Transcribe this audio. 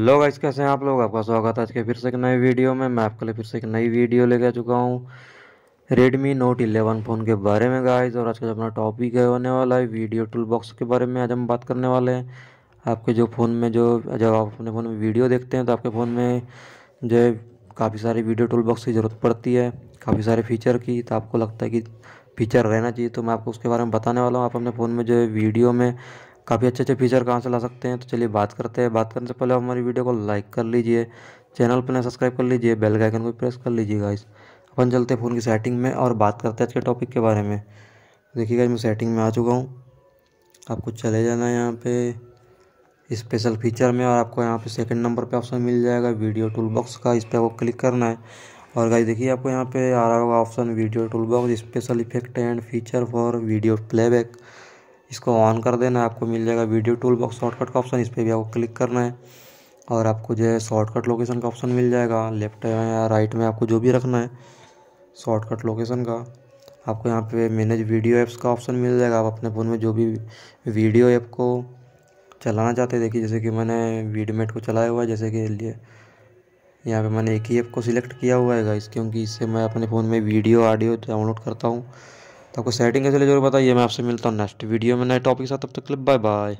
hello guys कैसे हैं आप लोग आपका स्वागत है आज के फिर से एक नए वीडियो में मैं आपके लिए फिर से एक नई वीडियो लेके आ चुका हूँ रेडमी नोट 11 फ़ोन के बारे में गाइस और आज का अपना टॉपिक है होने वाला है वीडियो टूल बॉक्स के बारे में आज हम बात करने वाले हैं आपके जो फ़ोन में जो जब आप अपने फ़ोन में वीडियो देखते हैं तो आपके फ़ोन में जो काफ़ी सारी वीडियो टूल बॉक्स की ज़रूरत पड़ती है काफ़ी सारे फीचर की तो आपको लगता है कि फीचर रहना चाहिए तो मैं आपको उसके बारे में बताने वाला हूँ आप अपने फ़ोन में जो वीडियो में काफ़ी अच्छे अच्छे फीचर कहाँ से ला सकते हैं तो चलिए बात करते हैं बात करने से पहले हमारी वीडियो को लाइक कर लीजिए चैनल पर सब्सक्राइब कर लीजिए बेल आइकन को प्रेस कर लीजिएगा इस अपन चलते हैं फ़ोन की सेटिंग में और बात करते हैं आज के टॉपिक के बारे में देखिएगा मैं सेटिंग में आ चुका हूँ आपको चले जाना है यहाँ पर स्पेशल फीचर में और आपको यहाँ पर सेकेंड नंबर पर ऑप्शन मिल जाएगा वीडियो टूल बॉक्स का इस पर आपको क्लिक करना है और गाइस देखिए आपको यहाँ पे आ रहा होगा option video tool box special effect and feature for video playback इसको ऑन कर देना आपको मिल जाएगा वीडियो टूल बॉक्स शॉर्टकट का ऑप्शन इस पर भी आपको क्लिक करना है और आपको जो है शॉर्टकट लोकेशन का ऑप्शन मिल जाएगा लेफ्ट में या राइट में आपको जो भी रखना है शॉर्टकट लोकेशन का आपको यहाँ पे मैनेज वीडियो ऐप्स का ऑप्शन मिल जाएगा आप अपने फ़ोन में जो भी वीडियो ऐप को चलाना चाहते हैं देखिए जैसे कि मैंने वीडमेट को चलाया हुआ है जैसे कि लिए यहाँ पे मैंने एक ही ऐप को सिलेक्ट किया हुआ है इस क्योंकि इससे मैं अपने फ़ोन में वीडियो ऑडियो डाउनलोड करता हूँ तो आपको सेटिंग कैसे ले जरूर बताइए मैं आपसे मिलता हूँ नेक्स्ट वीडियो में नए टॉपिक के साथ तब तक बाय बाय